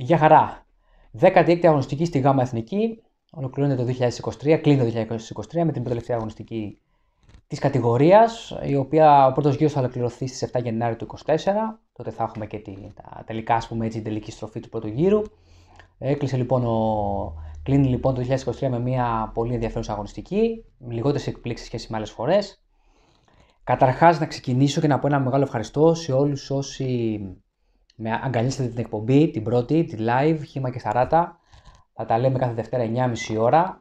Για χαρά. 16η αγωνιστική στη ΓΑΜΑ Εθνική. Ολοκληρώνεται το 2023, κλείνει το 2023 με την τελευταία αγωνιστική της κατηγορίας, η οποία ο πρώτος γύρος θα ολοκληρωθεί στις 7 Γενάρη του 2024. Τότε θα έχουμε και τη, τα τελικά, ας πούμε, έτσι, την τελική στροφή του πρώτου γύρου. Έκλεισε λοιπόν ο... Κλείνει λοιπόν το 2023 με μια πολύ ενδιαφέρουσα αγωνιστική, με λιγότερες εκπλήξεις σχέση με άλλες φορές. Καταρχάς, να ξεκινήσω και να πω ένα μεγάλο ευχαριστώ σε όλους όσοι με αγκαλίσετε την εκπομπή, την πρώτη, τη live, χήμα και σαράτα. Θα τα λέμε κάθε Δευτέρα 9.30 ώρα.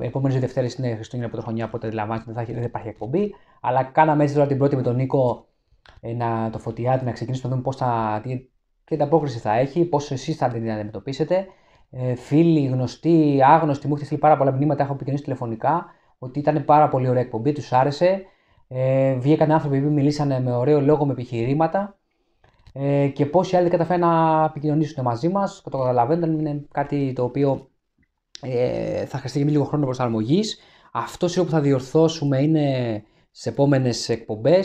Ε, Επόμενε Δευτέρε είναι Χριστούγεννα πρωτοχρονιά, οπότε αντιλαμβάνεστε δεν, δεν υπάρχει εκπομπή. Αλλά κάναμε έτσι τώρα την πρώτη με τον Νίκο ε, να το φωτιάτε, να ξεκινήσουμε να δούμε πώς θα, τι, τι ανταπόκριση θα έχει, πώς εσείς θα την αντιμετωπίσετε. Ε, φίλοι, γνωστοί, άγνωστοι, μου έχετε στείλει πάρα πολλά μηνύματα. Έχω επικοινωνήσει τηλεφωνικά ότι ήταν πάρα πολύ ωραία εκπομπή, τους άρεσε. Ε, βγήκαν άνθρωποι που μιλήσανε με ωραίο λόγο, με επιχειρήματα ε, και πόσοι άλλοι καταφέρουν να επικοινωνήσουν μαζί μας. Το καταλαβαίνετε, είναι κάτι το οποίο ε, θα χρειαστεί λίγο χρόνο προσαρμογής. Αυτό που θα διορθώσουμε είναι στι επόμενες εκπομπές.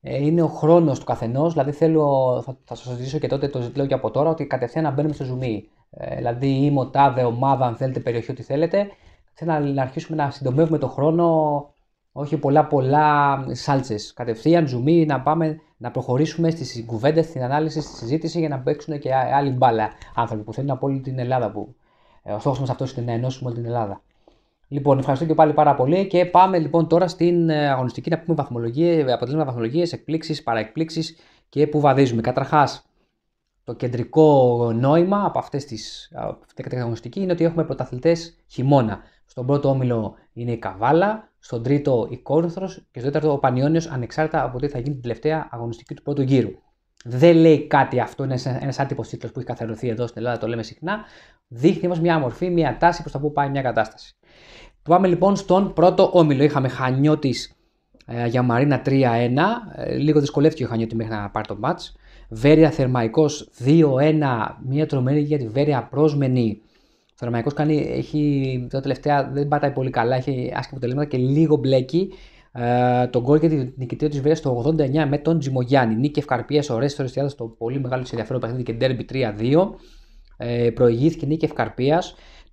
Ε, είναι ο χρόνος του καθενός. Δηλαδή, θέλω, θα, θα σας ζητήσω και τότε, το λέω και από τώρα, ότι κατευθείαν να μπαίνουμε στο zoom. Ε, δηλαδή, είμαι ο ομάδα, αν θέλετε, περιοχή, ό,τι θέλετε. Θέλω να, αρχίσουμε να συντομεύουμε τον χρόνο όχι πολλά πολλά σάλτσες. Κατευθείαν ζουμί να πάμε να προχωρήσουμε στις κουβέντες, στην ανάλυση, στη συζήτηση για να παίξουν και άλλη μπάλα άνθρωποι που θέλουν από όλη την Ελλάδα που ε, ο στόχος μας αυτός είναι να ενώσουμε όλη την Ελλάδα. Λοιπόν, ευχαριστώ και πάλι πάρα πολύ και πάμε λοιπόν τώρα στην ε, αγωνιστική να πούμε βαθμολογίες, ε, αποτελέσματα βαθμολογίες, εκπλήξεις, παραεκπλήξεις και που βαδίζουμε. Καταρχάς το κεντρικό νόημα από αυτές τις είναι ότι έχουμε πρωταθλητές χειμώνα. Στον πρώτο όμιλο είναι η Καβάλα, στον τρίτο η Κόρνθρος και στο τέταρτο ο Πανιόνιος, ανεξάρτητα από τι θα γίνει την τελευταία αγωνιστική του πρώτου γύρου. Δεν λέει κάτι αυτό, είναι ένας άτυπος τίτλος που έχει καθαρωθεί εδώ στην Ελλάδα, το λέμε συχνά. Δείχνει όμως μια μορφή, μια τάση προς τα που πάει μια κατάσταση. Πάμε λοιπόν στον πρώτο όμιλο. Είχαμε Χανιώτης ε, για Μαρίνα 3-1. Ε, λίγο δυσκολεύτηκε ο Χανιώτη μέχρι να πάρει το match. Βέρεια Θερμαϊκός 2-1. Μια τρομερή για τη Βέρεια πρόσμενη ο κάνει, έχει, τα τελευταία δεν πατάει πολύ καλά, έχει άσχημα αποτελέσματα και λίγο μπλέκει. Ε, τον γκολ και την τη Βέρεια το 89 με τον Τζιμογιάννη. Νίκη ευκαρπίας, ωραία θεωρίε στο πολύ μεγάλο σε ενδιαφέρον παιχνίδι και ντέρμπι 3-2. Ε, προηγήθηκε νίκη ευκαρπίας.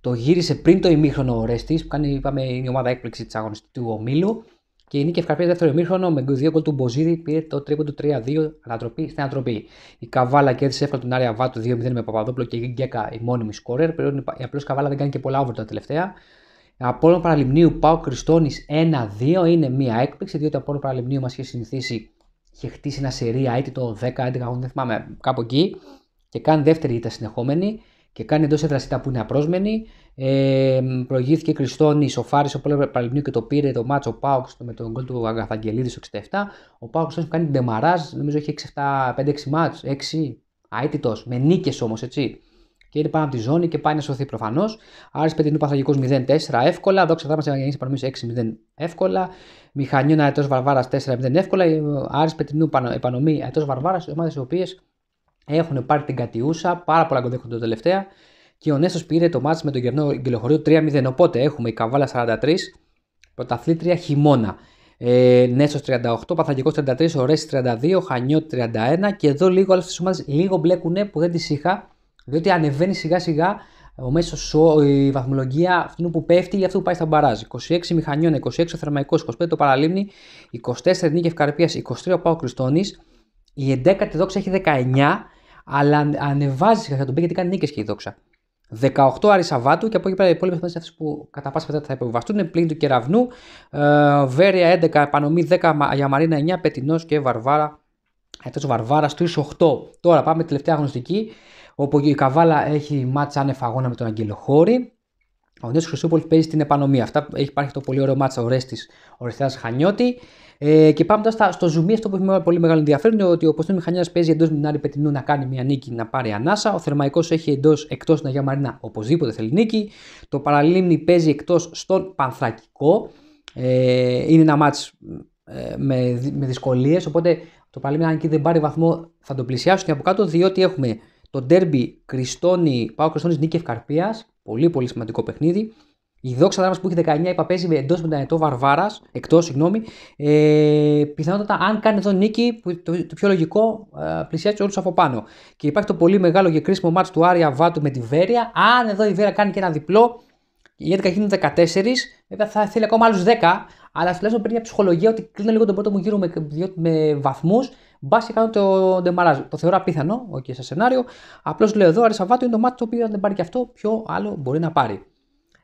Το γύρισε πριν το ημίχρονο ο Ρέστης, που κάνει είπαμε, η ομάδα έκπληξη της αγωνιστή του ομίλου. Και η νίκη ευκαρπία δεύτερο ημίχρονο με δύο γκολ του Μποζίδη πήρε το τρίπον του 3-2 ανατροπή στην ανατροπή. Η Καβάλα κέρδισε εύκολα τον Άρια Βάτου 2-0 με Παπαδόπλο και η Γκέκα η μόνιμη σκόρερ. Απλώς η Καβάλα δεν κάνει και πολλά όβρα τα τελευταία. όλο παραλειμνίου Πάο Κριστόνης 1-2 είναι μία έκπληξη, διότι Απόλυτο παραλυμνίου μας είχε συνηθίσει, και χτίσει ένα σερία το 10-11, δεν θυμάμαι, κάπου εκεί και κάνει δεύτερη ήττα συνεχόμενη και κάνει εντός έδρας που είναι απρόσμενη. Ε, προηγήθηκε Κριστόνης, σοφάρισε ο Πόλεμο Παλαιμνίου και το πήρε το μάτσο Πάουξ με τον γκολ του Αγαθαγγελίδη στο 67. Ο Πάουξ έχει κάνει ντεμαράζ, νομίζω έχει 6 7 5-6 μάτς, 6, αίτητος, με νίκες όμως έτσι. Και είναι πάνω από τη ζώνη και πάει να σωθεί προφανώς. Άρης Πετρινού Παθαγικό 0-4 εύκολα. Δόξα τάμα Ευαγγελική Πανομίου 6-0 εύκολα. Μηχανιώνα Αετός Βαρβάρας 4-0 εύκολα. Ε, Άρης Πετρινού Επανομή Αετός Βαρβάρας, ομάδες οι οποίες έχουν πάρει την Κατιούσα, πάρα πολλά γκολ το τελευταία και ο Νέσο πήρε το μάτι με τον Γερνό Γκυλοχωρίου 3-0. Οπότε έχουμε η Καβάλα 43, πρωταθλήτρια χειμώνα. Ε, Νέσο 38, Παθαγικό 33, Ορέση 32, Χανιό 31 και εδώ λίγο άλλε τι ομάδε λίγο μπλέκουνε που δεν τις είχα, διότι ανεβαίνει σιγά σιγά ο μέσος η βαθμολογία αυτού που πέφτει για αυτό που πάει στα μπαράζ. 26 Μηχανιών, 26 Θερμαϊκό, 25 το Παραλίμνη, 24 Νίκη καρπία, 23 ο Πάο Η 11η δόξα έχει 19 αλλά ανεβάζει σιγά τον Μπέκ γιατί κάνει νίκες και η δόξα. 18 Άρη Σαββάτου και από εκεί πέρα οι υπόλοιπες μέρε αυτέ που κατά πάσα πιθανότητα θα υποβιβαστούν είναι πλήν του κεραυνού. Ε, Βέρεια 11, Επανομή 10, για Μαρίνα 9, Πετινός και Βαρβάρα. Ετό Βαρβάρα στους 8. Τώρα πάμε τη τελευταία γνωστική όπου η Καβάλα έχει μάτσα ανεφαγόνα με τον Αγγελοχώρη. Ο Νέος Χρυσούπολη παίζει στην επανομία. Αυτά έχει υπάρχει το πολύ ωραίο μάτσα ο Ορεστιά Χανιώτη. Ε, και πάμε τώρα στο ζουμί, αυτό που έχει πολύ μεγάλο ενδιαφέρον είναι ότι ο Ποστίνο Μηχανιά παίζει εντός Μινάρη Πετινού να κάνει μια νίκη να πάρει ανάσα. Ο Θερμαϊκός έχει εντός εκτός Ναγία Μαρίνα οπωσδήποτε θέλει νίκη. Το Παραλίμνη παίζει εκτός στον Πανθρακικό. Ε, είναι ένα μάτ ε, με, με δυσκολίες. Οπότε το Παραλίμνη, αν και δεν πάρει βαθμό, θα τον πλησιάσουν και από κάτω διότι έχουμε το ντέρμπι Κριστόνη, Πάο Κριστόνης Νίκη Ευκαρπίας Πολύ πολύ σημαντικό παιχνίδι. Η δόξα δράμα που έχει 19 είπα παίζει εντός με τον μετανετό Βαρβάρας, εκτός, συγγνώμη. Ε, πιθανότατα, αν κάνει εδώ νίκη, το, το πιο λογικό, ε, πλησιάζει όλους από πάνω. Και υπάρχει το πολύ μεγάλο και κρίσιμο μάτι του Άρια Βάτου με τη Βέρεια. Αν εδώ η Βέρεια κάνει και ένα διπλό, γιατί θα είναι 14, βέβαια θα θέλει ακόμα άλλους 10, αλλά τουλάχιστον παίρνει μια ψυχολογία ότι κλείνω λίγο τον πρώτο μου γύρο με, με βαθμού Μπα και κάνω το ντεμαράζ. Το θεωρώ απίθανο, όχι okay, σε σενάριο. Απλώς λέω εδώ, Άρη είναι το μάτι το οποίο αν δεν πάρει και αυτό, ποιο άλλο μπορεί να πάρει.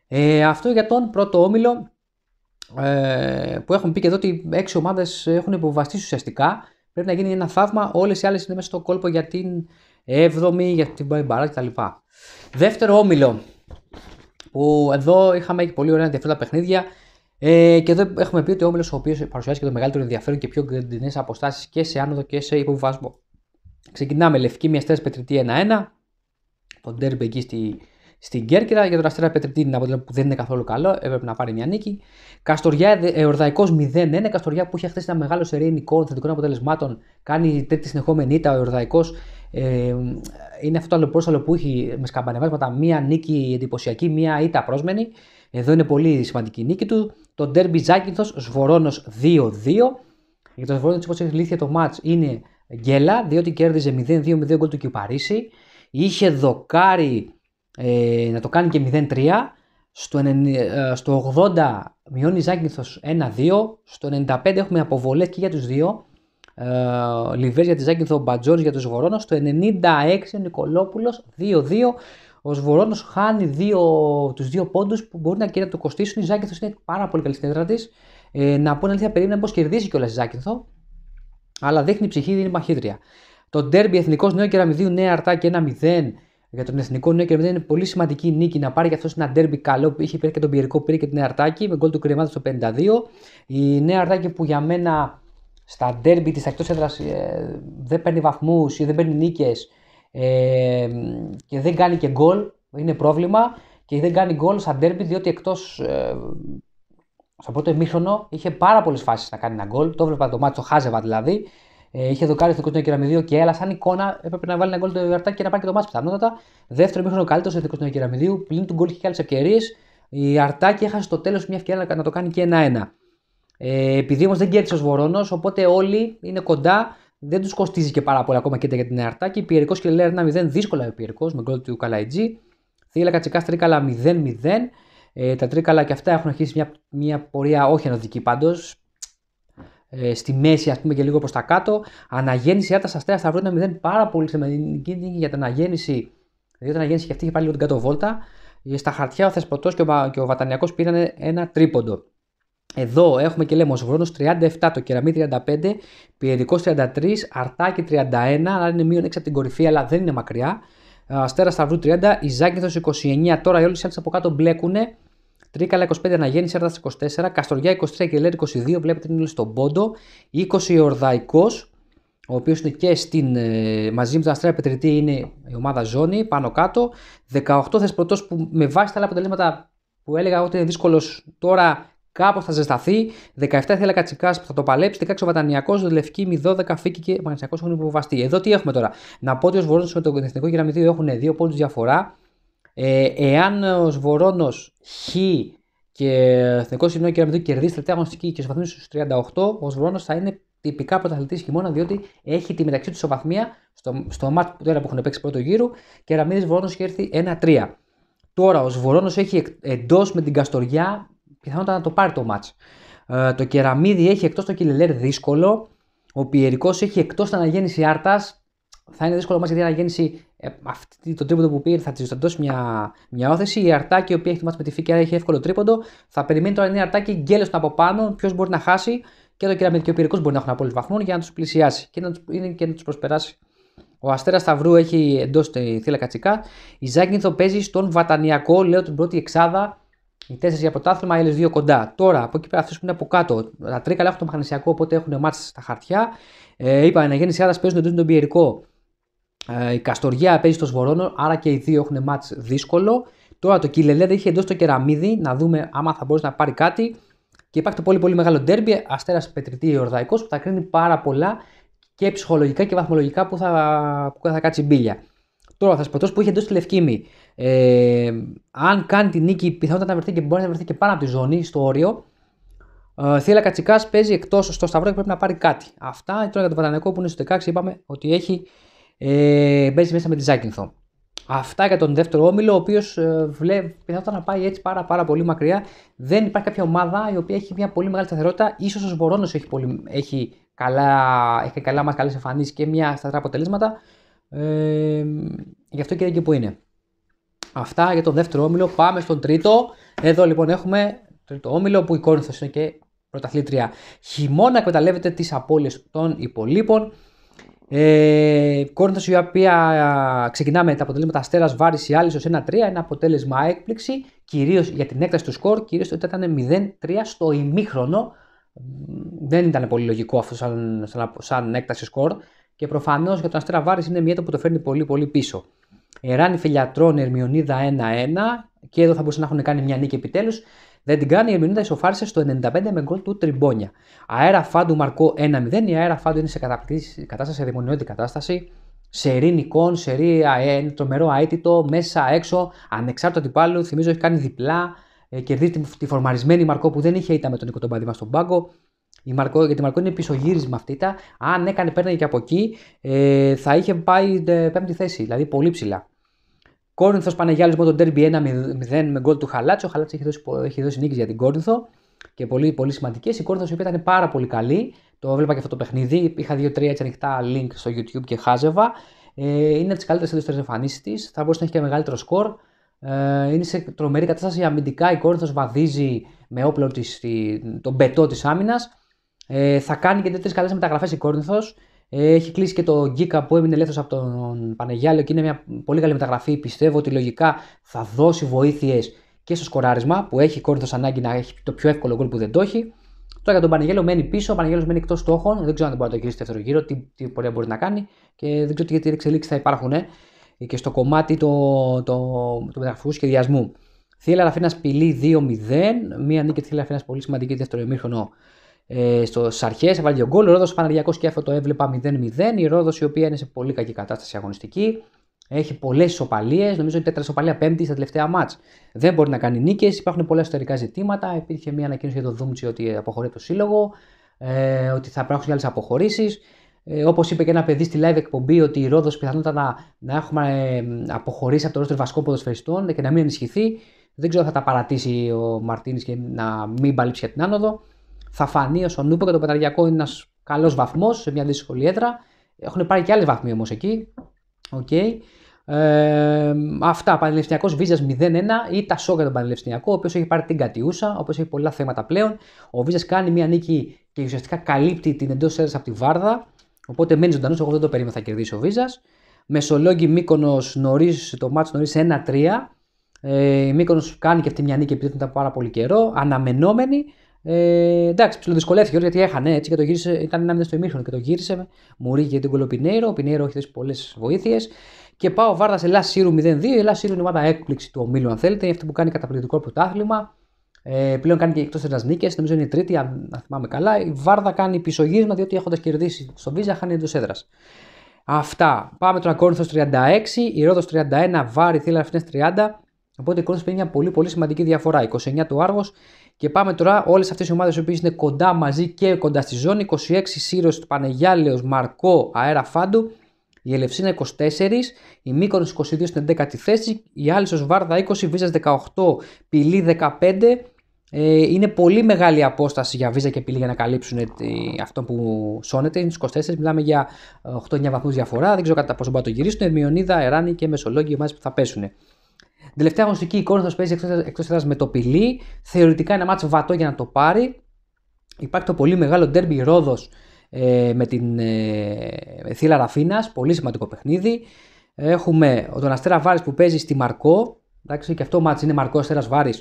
Ε, αυτό για τον πρώτο όμιλο ε, που έχουμε πει και εδώ ότι έξι ομάδες έχουν υποβαστήσει ουσιαστικά. Πρέπει να γίνει ένα θαύμα. Όλες οι άλλες είναι μέσα στο κόλπο για την 7η, για την Μπαϊμπαρά κτλ. Δεύτερο όμιλο που εδώ είχαμε και πολύ ωραία ενδιαφέροντα παιχνίδια. Ε, και εδώ έχουμε πει ότι ο όμιλος ο οποίος παρουσιάζει και το μεγαλύτερο ενδιαφέρον και πιο γκρεντινέ αποστάσεις και σε άνοδο και σε υποβασμό. Ξεκινάμε λευκή μια αστέρα πετριτή 1-1. Το Ντέρμπε εκεί στη, στην Κέρκυρα. Για τον αστέρα πετριτή είναι αποτέλεσμα που δεν είναι καθόλου καλό. Έπρεπε να πάρει μια νίκη. Καστοριά ε, εορδαϊκός 0-1. Καστοριά που είχε χθες ένα μεγάλο σερή εικόνα θετικών αποτελεσμάτων. Κάνει τρίτη συνεχόμενη ήττα ο εορδαϊκός. Ε, είναι αυτό το πρόσωπο που έχει με σκαμπανεβάσματα μία νίκη εντυπωσιακή, μία ήττα πρόσμενη. Εδώ είναι πολύ σημαντική νίκη του το Derby ζακυνθο Ζάκυνθο Σβορόνο 2-2. Για το έτσι όπως έχεις Λίθια το ματς ειναι είναι γκέλα, διότι κέρδιζε 0-2 με 2 γκολ του Κιουπαρίσι. Είχε δοκάρι ε, να το κάνει και 0-3. Στο, ε, στο 80 μειώνει Ζάκυνθος 1-2. Στο 95 έχουμε αποβολές και για τους δύο. Ε, Λιβέρ για τη Ζάκυνθο, Μπατζόρι για τους Σβορόνος. Στο 96 ο Νικολόπουλος 2-2. Ο Σβορόνο χάνει δύο, τους δύο πόντους που μπορεί να και να το κοστίσουν. Η Ζάκυνθος είναι πάρα πολύ καλής στην έδρα τη. Ε, να πω την αλήθεια, περίμενα πως κερδίζει κιόλας η Ζάκυνθο. Αλλά δείχνει ψυχή, είναι μαχίδρια. Το ντέρμπι εθνικός νέο κεραμιδίου νέα αρτάκι 1-0 για τον εθνικό νέο κεραμιδίου είναι πολύ σημαντική νίκη να πάρει. για αυτό ένα ντέρμπι καλό που είχε πήρε και τον Πιερικό πήρε και την νέα αρτάκι με γκολ του κρεμάτου στο 52. Η νέα αρτάκι που για μένα στα ντέρμπι της εκτός έδρας ε, δεν παίρνει βαθμούς ή δεν παίρνει νίκες ε, και δεν κάνει και γκολ, είναι πρόβλημα και δεν κάνει γκολ σαν τέρμπι διότι εκτός ε, στο πρώτο εμίχρονο είχε πάρα πολλές φάσεις να κάνει ένα γκολ. Το έβλεπα το μάτσο, χάζευα δηλαδή. Ε, είχε δοκάρει το κόκκινο κεραμιδίου και έλα σαν εικόνα έπρεπε να βάλει ένα γκολ το Ιωαρτάκι και να πάρει και το μάτσο πιθανότατα. Δεύτερο μήχρονο καλύτερο στο κόκκινο κεραμιδίου. Πλην του γκολ είχε και άλλες ευκαιρίες. Η Αρτάκη έχασε στο τέλος μια ευκαιρία να το κάνει και ένα-ένα. Ε, επειδή όμως δεν κέρδισε ο Βορόνο, οπότε όλοι είναι κοντά δεν τους κοστίζει και πάρα πολύ ακόμα και για την η Πιερικό και λεει ένα 1-0 δύσκολα ο Πιερικό με γκολ του Καλαϊτζή. Θύλακα Κατσικά τρίκαλα 0-0. Ε, τα τρίκαλα και αυτά έχουν αρχίσει μια, μια πορεία όχι ανωδική πάντως. Ε, στη μέση, ας πούμε, και λίγο προς τα κάτω. Αναγέννηση Άτας Αστέρας ένα 0 πάρα πολύ σημαντική για την αναγέννηση. Διότι δηλαδή, η αναγέννηση και αυτή είχε πάλι λίγο την κάτω βόλτα. Ε, στα χαρτιά ο Θεσποτός και ο, ο Βατανιακός πήραν ένα τρίποντο. Εδώ έχουμε και λέμε ο χρόνο 37, το κεραμί 35, πυρηνικό 33, αρτάκι 31, αλλά είναι μείον 6 από την κορυφή, αλλά δεν είναι μακριά. Αστέρας Σταυρού 30, Ιζάκυνθο 29, τώρα οι όλοι οι από κάτω μπλέκουν. Τρίκαλα 25, Αναγέννηση Έρδα 24, Καστοριά 23 και 22, βλέπετε είναι στον πόντο. 20 Ορδαϊκός, ο οποίος είναι και στην, ε, μαζί με τον αστέρα Πετρητή είναι η ομάδα Ζώνη, πάνω κάτω. 18 Θεσπρωτό που με βάση τα άλλα αποτελέσματα που έλεγα ότι είναι δύσκολος τώρα Κάπως θα ζεσταθεί. 17 θέλα Κατσικά που θα το παλέψει. 16 ο Βατανιακός, Λευκή, Μη 12 φύκη και μαγνησιακό έχουν υποβαστεί. Εδώ τι έχουμε τώρα. Να πω ότι ο Σβορόνος με τον Εθνικό Γεραμιδίου έχουν δύο πόντους διαφορά. Ε, εάν ο Σβορόνος Χ και Εθνικό Συνό Γεραμιδίου κερδίσει τελευταία αγωνιστική και στου στου 38, ο Σβορόνος θα είναι τυπικά πρωταθλητής χειμώνα, διότι έχει τη μεταξύ του σοβαθμία στο, στο μάτ που τώρα που έχουν παίξει πρώτο γύρο και Ραμίδης Βορόνο έχει έρθει 1-3. Τώρα ο Σβορόνος έχει εντός με την Καστοριά πιθανότατα να το πάρει το μάτς. Ε, το Κεραμίδι έχει εκτός το Κιλελέρ δύσκολο. Ο Πιερικός έχει εκτός τα αναγέννηση Άρτας. Θα είναι δύσκολο μάτς γιατί η αναγέννηση ε, αυτή, το τρίποντο που πήρε θα της δώσει μια, μια όθεση. Η Αρτάκη, η οποία έχει το μάτς με τη φύκη, άρα έχει εύκολο τρίποντο. Θα περιμένει τώρα η Αρτάκη γκέλο από πάνω, ποιος μπορεί να χάσει. Και το Κεραμίδι και ο Πιερικός μπορεί να έχουν απόλυτο βαθμό για να τους πλησιάσει και να, είναι και να τους προσπεράσει. Ο Αστέρας Σταυρού έχει εντός τη θύλα κατσικά. Η Ζάκινθο παίζει στον Βατανιακό, λέω την πρώτη εξάδα οι τέσσερις για πρωτάθλημα, οι δύο κοντά. Τώρα από εκεί πέρα αυτέ που είναι από κάτω, τα τρίκαλα έχουν το μηχανησιακό, οπότε έχουν μάτσε στα χαρτιά. Ε, είπα, η Γέννη Άρα παίζουν τον τον Πιερικό. Ε, η Καστοριά παίζει στο Σβορόνο, άρα και οι δύο έχουν μάτς δύσκολο. Τώρα το Κιλελέδε είχε εντός το κεραμίδι, να δούμε άμα θα μπορούσε να πάρει κάτι. Και υπάρχει το πολύ πολύ μεγάλο ντέρμπι, Αστέρας Πετριτή Ιορδαϊκός, που θα κρίνει πάρα πολλά και ψυχολογικά και βαθμολογικά που θα, που θα κάτσει μπίλια. Τώρα, θα σπατό που είχε εντός τη Λευκήμη, Ε, αν κάνει την νίκη, πιθανότατα να βρεθεί και μπορεί να βρεθεί και πάνω από τη ζώνη, στο όριο. Ε, Κατσικάς Κατσικάς παίζει εκτός στο Σταυρό και πρέπει να πάρει κάτι. Αυτά τώρα για τον Βατανικό που είναι στο 16, είπαμε ότι έχει ε, παίζει μέσα με τη Ζάκυνθο. Αυτά για τον δεύτερο όμιλο, ο οποίος ε, πιθανότατα να πάει έτσι πάρα, πάρα πολύ μακριά. Δεν υπάρχει κάποια ομάδα η οποία έχει μια πολύ μεγάλη σταθερότητα. σω ο Βορόνο έχει, έχει καλά, έχει καλά μας καλές εμφανίσεις και μια σταθερά αποτελέσματα. Ε, γι' αυτό και είναι εκεί που είναι. Αυτά για τον δεύτερο όμιλο. Πάμε στον τρίτο. Εδώ λοιπόν έχουμε τρίτο όμιλο που η Κόρινθος είναι και πρωταθλήτρια. Χειμώνα εκμεταλλεύεται τις απώλειες των υπολείπων. Ε, Κόρινθος η οποία ξεκινά με τα αποτελέσματα Αστέρας Βάρης η Άλυσος 1-3. Ένα αποτέλεσμα έκπληξη κυρίως για την έκταση του σκορ. Κυρίως ότι ήταν 0-3 στο ημίχρονο. Δεν ήταν πολύ λογικό αυτό σαν, σαν έκταση σκορ. Και προφανώς για τον Αστέρα Βάρης είναι μια που το φέρνει πολύ πολύ πίσω. Εράνι Φιλιατρών, Ερμιονίδα 1-1 και εδώ θα μπορούσαν να έχουν κάνει μια νίκη επιτέλους. Δεν την κάνει, η Ερμιονίδα ισοφάρισε στο 95 με γκολ του Τριμπόνια. Αέρα Φάντου Μαρκό 1-0, η Αέρα Φάντου είναι σε κατάσταση, σε δαιμονιώδη κατάσταση. Σερή νικών, σερή είναι τρομερό αίτητο, μέσα έξω, ανεξάρτητο αντιπάλου, θυμίζω έχει κάνει διπλά, ε, κερδίζει τη φορμαρισμένη Μαρκό που δεν είχε ήττα με τον Νίκο στον πάγκο. Η Μαρκό, γιατί η Μαρκό είναι πισωγύρισμα αυτή. Τα, αν έκανε, παίρνει και από εκεί, ε, θα είχε πάει ε, πέμπτη θέση, δηλαδή πολύ ψηλά. Κόρινθος Πανεγιάλης με τον Derby 1-0 με γκολ του Χαλάτσο. Ο Χαλάτσο έχει δώσει, έχει δώσει νίκη για την Κόρινθο και πολύ, πολύ σημαντικές. Η Κόρινθος η οποία ήταν πάρα πολύ καλή. Το έβλεπα και αυτό το παιχνίδι. Είχα 2-3 έτσι ανοιχτά link στο YouTube και χάζευα. Ε, είναι από τις καλύτερες έντονε εμφανίσεις της. Θα μπορούσε να έχει και μεγαλύτερο σκορ. Ε, είναι σε τρομερή κατάσταση αμυντικά. Η Κόρινθος βαδίζει με όπλο της, τον πετό της άμυνας. Ε, θα κάνει και τρεις καλές μεταγραφές η Κόρνηθο. Ε, έχει κλείσει και το Γκίκα που έμεινε ελεύθερο από τον Πανεγιάλιο και είναι μια πολύ καλή μεταγραφή. Πιστεύω ότι λογικά θα δώσει βοήθειες και στο σκοράρισμα που έχει η Κόρνηθο ανάγκη να έχει το πιο εύκολο γκολ που δεν το έχει. Τώρα για τον Πανεγέλο μένει πίσω, ο Πανεγέλο μένει εκτός στόχων. Δεν ξέρω αν μπορεί να το γυρίσει το δεύτερο γύρο, τι, τι πορεία μπορεί να κάνει και δεν ξέρω τι εξελίξεις θα υπάρχουν ε, και στο κομμάτι του το, το, το μεταγραφικού Θέλει Θύελα Αλαφίνα πηλεί 2-0. Μία νίκη της Θύελα πολύ σημαντική δεύτερο ημίχρονο ε, στο αρχέ, έβαλε δύο γκολ. Ο Ρόδος Παναγιακός και αυτό το έβλεπα 0-0. Η Ρόδος η οποία είναι σε πολύ κακή κατάσταση αγωνιστική. Έχει πολλές ισοπαλίε. Νομίζω η τέταρτη ισοπαλία πέμπτη στα τελευταία μάτ. Δεν μπορεί να κάνει νίκες. Υπάρχουν πολλά εσωτερικά ζητήματα. Υπήρχε μια ανακοίνωση για το Δούμτσι ότι αποχωρεί το σύλλογο, ε, ότι θα υπάρχουν άλλες αποχωρήσεις. Ε, Όπως είπε και ένα παιδί στη live εκπομπή, ότι η Ρόδος πιθανότατα να, να έχουμε ε, αποχωρήσει από το ρόστρο βασικό ποδοσφαιριστών και να μην ενισχυθεί. Δεν ξέρω αν θα τα παρατήσει ο Μαρτίνης και να μην παλύψει για την άνοδο θα φανεί ο Νούπο και το Πεταριακό είναι ένας καλός βαθμός σε μια δύσκολη έδρα. Έχουν πάρει και άλλοι βαθμοί όμως εκεί. Okay. Ε, αυτά. Πανελευθεριακό Βίζα 0-1 ή τα για τον Πανελευθεριακό, ο οποίος έχει πάρει την Κατιούσα, ο οποίος έχει πολλά θέματα πλέον. Ο Βίζας κάνει μια νίκη και ουσιαστικά καλύπτει την εντός έδρας από τη Βάρδα. Οπότε μένει ζωντανός. Εγώ δεν το περίμενα θα κερδίσει ο Βίζας. Μεσολόγγι Μήκονο νωρίς, το μάτσο νωρί 1-3. Ε, η Μήκονο κάνει και αυτή μια νίκη επειδή ήταν πάρα πολύ καιρό. Αναμενόμενη. Ε, εντάξει, ψιλοδυσκολεύτηκε γιατί έχανε έτσι και το γύρισε. Ήταν ένα μήνα στο ημίχρονο και το γύρισε. Μου για την Κολοπινέρο. Ο Πινέρο έχει δώσει πολλές βοήθειες. Και πάω βάρδα σε 02, 0 0-2. Η Σύρου είναι ομάδα έκπληξη του ομίλου, αν θέλετε. Είναι αυτή που κάνει καταπληκτικό πρωτάθλημα. Ε, πλέον κάνει και εκτός ένα νίκες. Νομίζω είναι η τρίτη, αν, θυμάμαι καλά. Η Βάρδα κάνει πισωγύρισμα διότι έχοντας κερδίσει στον Βίζα χάνει εντός έδρας. Αυτά. Πάμε τώρα Κόρνθο 36, η Ρόδος 31, Βάρη, Θήλα 30. Οπότε η Κόρνθο παίρνει μια πολύ πολύ σημαντική διαφορά. 29 το Άργος, και πάμε τώρα όλες αυτές οι ομάδες που είναι κοντά μαζί και κοντά στη ζώνη. 26 Σύρος του Πανεγιάλεος, Μαρκό, Αέρα Φάντου. Η Ελευσίνα 24, η Μήκονο 22 στην 11η θέση, η Άλυσος Βάρδα 20, Βίζα 18, Πιλή 15. Ε, είναι πολύ μεγάλη απόσταση για Βίζα και Πιλή για να καλύψουν ε, αυτό που σώνεται. Είναι 24, μιλάμε για 8-9 ε, βαθμούς διαφορά. Δεν ξέρω κατά πόσο μπορεί να το γυρίσουν. Ερμιονίδα, Εράνη και μεσολόγιο οι που θα πέσουν. Την τελευταία αγωνιστική η παίζει εκτός έδρας με το Πιλί. Θεωρητικά ένα μάτσο βατό για να το πάρει. Υπάρχει το πολύ μεγάλο ντέρμπι Ρόδος ε, με την ε, Θήλα Ραφίνας. Πολύ σημαντικό παιχνίδι. Έχουμε τον Αστέρα Βάρης που παίζει στη Μαρκό. Εντάξει, και αυτό μάτς είναι Μαρκό Αστέρας Βάρης.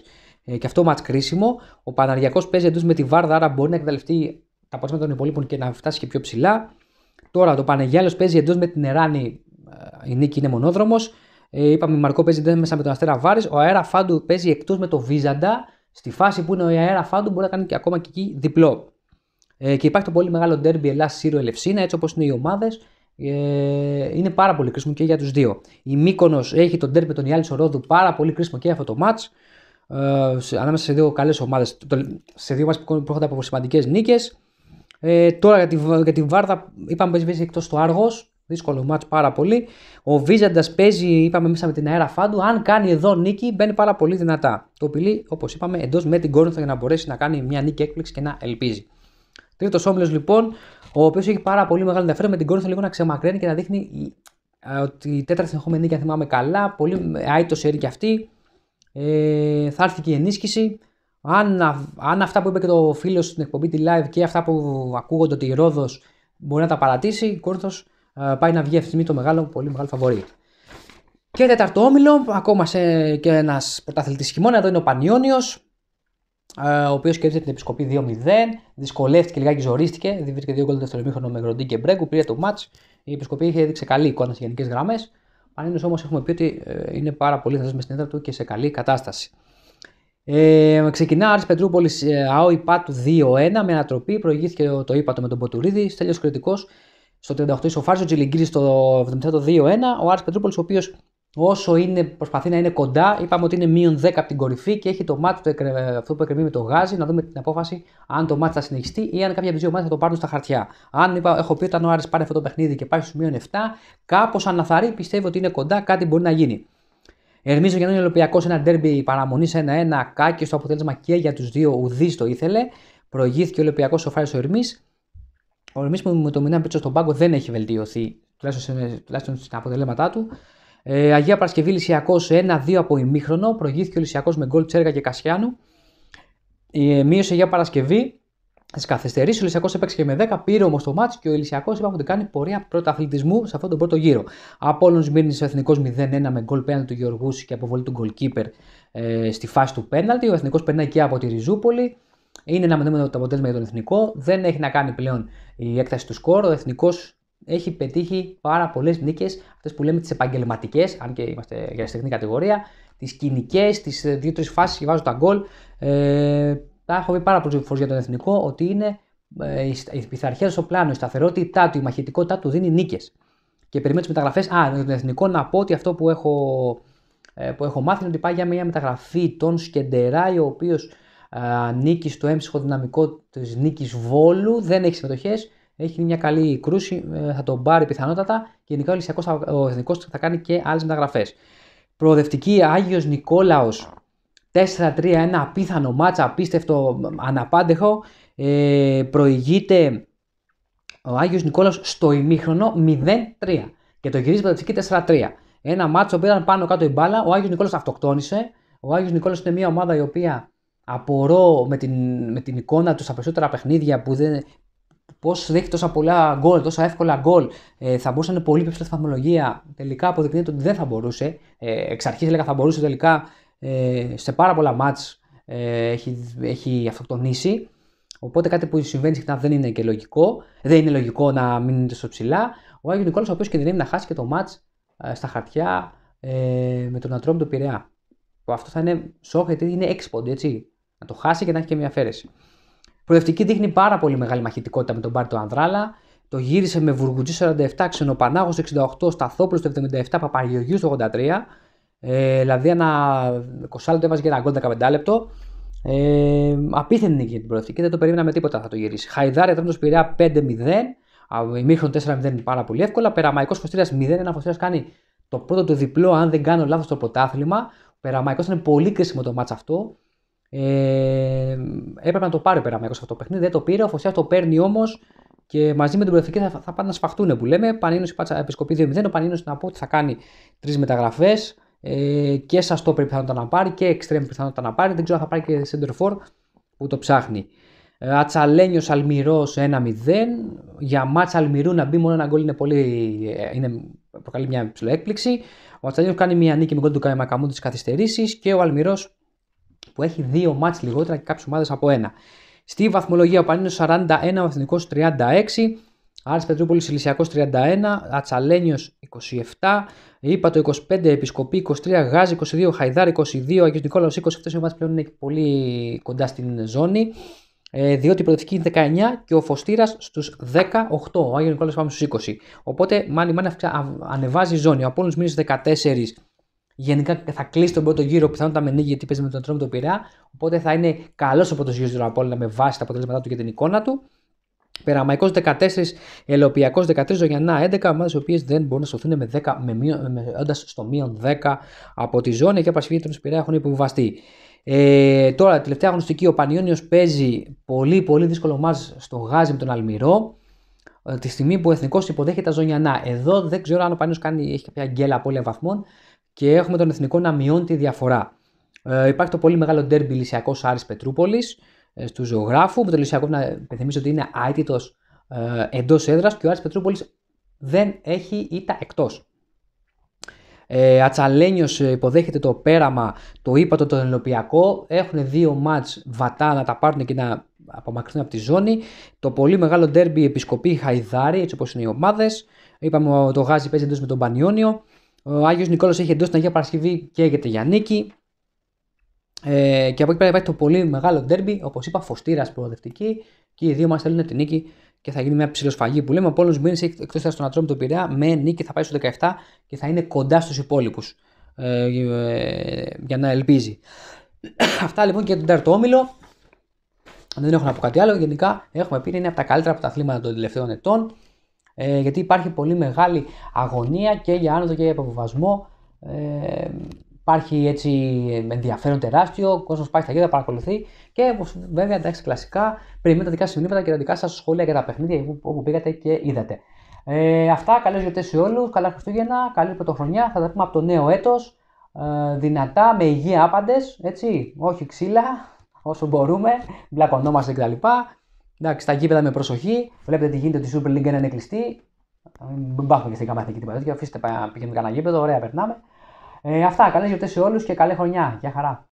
Ε, και αυτό μάτς κρίσιμο. Ο Παναριακό παίζει εντός με τη Βάρδα, άρα μπορεί να εκμεταλλευτεί τα αποτέλεσματα των υπολείπων και να φτάσει και πιο ψηλά. Τώρα το Πανεγιάλο παίζει εντός με την Εράνη. Ε, η νίκη είναι μονόδρομος. Ε, είπαμε Μαρκό παίζει μέσα με τον Αστέρα Βάρης. Ο Αέρα Φάντου παίζει εκτός με το Βίζαντα. Στη φάση που είναι ο Αέρα Φάντου μπορεί να κάνει και ακόμα και εκεί διπλό. Ε, και υπάρχει το πολύ μεγάλο ντέρμπι Ελλά Σύρο Ελευσίνα, έτσι όπως είναι οι ομάδες. Ε, είναι πάρα πολύ κρίσιμο και για τους δύο. Η μίκονο έχει τον ντέρμπι τον Ιάλης Σορόδου, πάρα πολύ κρίσιμο και αυτό το match. Ε, ανάμεσα σε δύο καλές ομάδες, σε δύο μα που προέρχονται από σημαντικές νίκες. Ε, τώρα για τη, για τη Βάρδα, είπαμε παίζει εκτός το Άργος. Δύσκολο μάτς πάρα πολύ. Ο Βίζαντας παίζει, είπαμε, μέσα με την αέρα φάντου. Αν κάνει εδώ νίκη, μπαίνει πάρα πολύ δυνατά. Το πηλεί, όπως είπαμε, εντός με την Κόρινθο για να μπορέσει να κάνει μια νίκη έκπληξη και να ελπίζει. Τρίτος όμιλος λοιπόν, ο οποίος έχει πάρα πολύ μεγάλο ενδιαφέρον με την Κόρινθο λίγο να ξεμακραίνει και να δείχνει ε, ότι η τέταρτη συνεχόμενη νίκη, αν θυμάμαι καλά, πολύ άϊτο σερή και αυτή. Ε, θα έρθει και η ενίσχυση. Αν, αν αυτά που είπε και το φίλος στην εκπομπή τη live και αυτά που ακούγονται ότι η Ρόδος μπορεί να τα παρατήσει, η πάει να βγει αυτή τη στιγμή το μεγάλο, πολύ μεγάλο φαβορή. Και τέταρτο όμιλο, ακόμα σε, και ένας πρωταθλητής χειμώνα, εδώ είναι ο Πανιόνιος, ο οποίος κέρδισε την επισκοπή 2-0. Δυσκολεύτηκε λιγάκι, ζορίστηκε. Βρήκε δύο γκολ το δεύτερο με γροντί και Μπρέγκου. Πήρε το μάτ. Η επισκοπή είχε δείξει καλή εικόνα σε γενικές γραμμές. Πανιόνιος όμως έχουμε πει ότι ε, είναι πάρα πολύ με στην έδρα του και σε καλή κατάσταση. Ε, ξεκινά Άρης Πετρούπολης ε, ΑΟ 2-1 με ανατροπή, προηγήθηκε το ΙΠΑΤΟ με τον Ποτουρίδη, τελείως κριτικός στο 38 ισοφάρισε, ο Τζιλιγκύρη στο 77 το 2-1. Ο Άρης Πετρούπολης, ο οποίος όσο είναι, προσπαθεί να είναι κοντά, είπαμε ότι είναι μείον 10 από την κορυφή και έχει το μάτι του, αυτό που εκκρεμεί με το γάζι, να δούμε την απόφαση αν το μάτι θα συνεχιστεί ή αν κάποια από τις δύο θα το πάρουν στα χαρτιά. Αν είπα, έχω πει όταν ο Άρης πάρει αυτό το παιχνίδι και πάει στους μείον 7, κάπως αναθαρεί, πιστεύει ότι είναι κοντά, κάτι μπορεί να γίνει. Ερμίζω για τον σε ενα ένα ντέρμπι παραμονής 1-1, κάκι στο αποτέλεσμα και για τους δύο ουδής το ήθελε. Προηγήθηκε ο Ολυμπιακός ο ο Ερμής. Ο Ρεμί που με το μηνά πίσω στον πάγκο δεν έχει βελτιωθεί, τουλάχιστον, τουλάχιστον στα αποτελέσματά του. Ε, Αγία Παρασκευή Λυσιακός 1-2 από ημίχρονο. Προηγήθηκε ο Λυσιακός με γκολ Τσέργα και Κασιάνου. Ε, μείωσε για Παρασκευή στι καθυστερήσεις. Ο Λυσιακός έπαιξε και με 10, πήρε όμως το μάτι και ο Λυσιακός είπαμε ότι κάνει πορεία πρωταθλητισμού σε αυτόν τον πρώτο γύρο. ο Σμύρνη Εθνικό 0-1 με γκολ πέναλ του Γεωργούση και αποβολή του γκολ ε, στη φάση του πέναλτη. Ο Εθνικός περνάει και από τη Ριζούπολη είναι ένα το αποτέλεσμα για τον εθνικό. Δεν έχει να κάνει πλέον η έκταση του σκορ. Ο εθνικός έχει πετύχει πάρα πολλές νίκες, αυτές που λέμε τις επαγγελματικές, αν και είμαστε για στεχνή κατηγορία, τις κοινικές, τις δύο-τρει φάσεις βάζω τα γκολ. Ε, τα έχω πει πάρα πολλές φορές για τον εθνικό ότι είναι ε, η πειθαρχία στο πλάνο, η σταθερότητά του, η μαχητικότητά του δίνει νίκες. Και περιμένω τις μεταγραφές. Α, για τον εθνικό να πω ότι αυτό που έχω, ε, που έχω μάθει είναι ότι πάει για μια μεταγραφή των Σκεντεράι, ο οποίος νίκης στο έμψυχο δυναμικό της νίκης Βόλου, δεν έχει συμμετοχές, έχει μια καλή κρούση, ε, θα τον πάρει πιθανότατα και γενικά ο Λυσιακός θα, ο Εθνικός θα κάνει και άλλες μεταγραφές. Προοδευτική Άγιος Νικόλαος 4-3, ένα απίθανο μάτσα, απίστευτο, αναπάντεχο. Ε, προηγείται ο Άγιος Νικόλαος στο ημίχρονο 0-3 και το γυρίζει Προοδευτική 4-3. Ένα μάτσο που ήταν πάνω κάτω η μπάλα, ο Άγιος Νικόλαος αυτοκτόνησε. Ο Άγιος Νικόλαος είναι μια ομάδα η οποία Απορώ με την, με την εικόνα τους στα περισσότερα παιχνίδια που δεν, πώς δέχεται τόσα πολλά γκολ, τόσα εύκολα γκολ, ε, θα μπορούσε να είναι πολύ πιο βαθμολογία. Τελικά αποδεικνύεται ότι δεν θα μπορούσε. Ε, εξ αρχής έλεγα θα μπορούσε, τελικά ε, σε πάρα πολλά μάτ ε, έχει, έχει αυτοκτονήσει. Οπότε κάτι που συμβαίνει συχνά δεν είναι και λογικό. Δεν είναι λογικό να μείνει τόσο ψηλά. Ο Άγιος Νικόλα, ο οποίος κινδυνεύει να χάσει και το μάτ ε, στα χαρτιά ε, με τον Ατρόμ του Πειραιά. Αυτό θα είναι σοκ γιατί είναι έξι έτσι να το χάσει και να έχει και μια αφαίρεση. Προοδευτική δείχνει πάρα πολύ μεγάλη μαχητικότητα με τον Μπάρτο Ανδράλα. Το γύρισε με Βουργουτζή 47, Ξενοπανάγο 68, Σταθόπλο 77, Παπαγιογίου 83. Ε, δηλαδή ένα 20 λεπτό έβαζε και ένα γκολ 15 λεπτό. Ε, απίθανη νίκη για την προοδευτική, δεν το περίμεναμε τίποτα θα το γυρίσει. το τρώνο πειραία 5-0, ημίχρον 4-0 είναι πάρα πολύ εύκολα. Περαμαϊκός Φωστήρας 0-1, Φωστήρας κάνει το πρώτο του διπλό, αν δεν κάνω λάθος, το πρωτάθλημα. Περαμαϊκός ήταν πολύ κρίσιμο το μάτσα αυτό. Ε, έπρεπε να το πάρει ο Περαμέκος αυτό το παιχνίδι, δεν το πήρε. Ο Φωσιά το παίρνει όμως και μαζί με την Προεθνική θα, θα πάνε να σφαχτούν που λέμε. Πανίνο επισκοπή 2-0. Ο Πανίνο να πω ότι θα κάνει τρεις μεταγραφές ε, και σαστό πρέπει πιθανότητα να πάρει και εξτρέμ πιθανότητα να πάρει. Δεν ξέρω αν θα πάρει και center που το ψάχνει. Ε, Ατσαλένιος Αλμυρός 1-0. Για μάτσα Αλμυρού να μπει μόνο ένα γκολ είναι πολύ. Ε, είναι, προκαλεί μια ψηλή έκπληξη. Ο Ατσαλένιος κάνει μια νίκη με γκολ του Καϊμακαμού τη καθυστερήσεις και ο Αλμυρός που έχει δύο μάτς λιγότερα και κάποιες ομάδες από ένα. Στη βαθμολογία ο Πανίνος 41, ο Αθηνικός 36, Άρης Πετρούπολης Ηλυσιακός 31, Ατσαλένιος 27, Ήπατο το 25, Επισκοπή 23, Γάζι 22, Χαϊδάρ 22, Άγιος Νικόλαος 20. Αυτέ οι ομάδες πλέον είναι πολύ κοντά στην ζώνη. Ε, διότι η προοδευτική είναι 19 και ο Φωστήρας στους 18. Ο Άγιος Νικόλαος πάμε στους 20. Οπότε μάλλον, ανεβάζει η ζώνη. Ο Απόλυν 14 Γενικά θα κλείσει τον πρώτο γύρο πιθανότατα με νίκη γιατί παίζει με τον Τρόμπ του Πειρά. Οπότε θα είναι καλός ο πρώτος γύρος του Απόλυτα με βάση τα αποτελέσματά του και την εικόνα του. Περαμαϊκός 14, Ελαιοπιακό 13, Ζωγιανά 11, ομάδες οι οποίες δεν μπορούν να σωθούν με 10, με, με, στο μείον 10 από τη ζώνη και απασχολεί τον Πειρά έχουν υποβιβαστεί. Ε, τώρα, τελευταία γνωστική, ο Πανιόνιος παίζει πολύ πολύ δύσκολο μα στο Γάζι με τον Αλμυρό. Ε, τη στιγμή που ο Εθνικός υποδέχεται τα Ζωνιανά. Εδώ δεν ξέρω αν ο Πανιόνιος έχει κάποια γκέλα απώλεια βαθμών και έχουμε τον Εθνικό να μειώνει τη διαφορά. Ε, υπάρχει το πολύ μεγάλο ντέρμπι Λυσιακός Άρης Πετρούπολης ε, στου ζωγράφου, με το Λυσιακό να υπενθυμίσω ότι είναι αίτητος ε, εντός έδρας και ο Άρης Πετρούπολης δεν έχει ήττα εκτός. Ε, Ατσαλένιος ε, υποδέχεται το πέραμα, το ύπατο, το Ελληνοπιακό. Έχουν δύο μάτ βατά να τα πάρουν και να απομακρυνθούν από τη ζώνη. Το πολύ μεγάλο ντέρμπι Επισκοπή Χαϊδάρη, έτσι όπως είναι οι ομάδες. Είπαμε το Γάζι παίζει εντός με τον Πανιόνιο. Ο Άγιος Νικόλο έχει εντός την Αγία Παρασκευή και έγινε για νίκη. Ε, και από εκεί πέρα υπάρχει το πολύ μεγάλο ντέρμπι, όπως είπα, φωστήρας προοδευτική. Και οι δύο μας θέλουν την νίκη και θα γίνει μια ψηλοσφαγή που λέμε. Ο Πόλος Μπίνη εκτό στον Ατρόμ τον Πειραιά με νίκη θα πάει στο 17 και θα είναι κοντά στους υπόλοιπους ε, ε, για να ελπίζει. Αυτά λοιπόν και τον τέταρτο όμιλο. Δεν έχω να πω κάτι άλλο. Γενικά έχουμε πει είναι από τα καλύτερα από τα αθλήματα των τελευταίων ετών ε, γιατί υπάρχει πολύ μεγάλη αγωνία και για άνοδο και για υποβοβασμό. Ε, υπάρχει έτσι ενδιαφέρον τεράστιο, ο κόσμος πάει στα γήτα, παρακολουθεί και βέβαια εντάξει κλασικά περιμένουμε τα δικά σας μηνύματα και τα δικά σας σχόλια για τα παιχνίδια που πήγατε και είδατε. Ε, αυτά, καλές γιορτές σε όλους, καλά Χριστούγεννα, καλή πρωτοχρονιά, θα τα πούμε από το νέο έτος, ε, δυνατά, με υγεία άπαντες, έτσι, όχι ξύλα, όσο μπορούμε, μπλακωνόμαστε κτλ. Εντάξει, στα γήπεδα με προσοχή. Βλέπετε τι γίνεται, η Super League είναι κλειστή. Μην και στην καμπάθη και τίποτα τέτοιο. Αφήστε πηγαίνουμε κανένα γήπεδο, ωραία περνάμε. Ε, αυτά, καλές γιορτές σε όλους και καλή χρονιά. Γεια χαρά.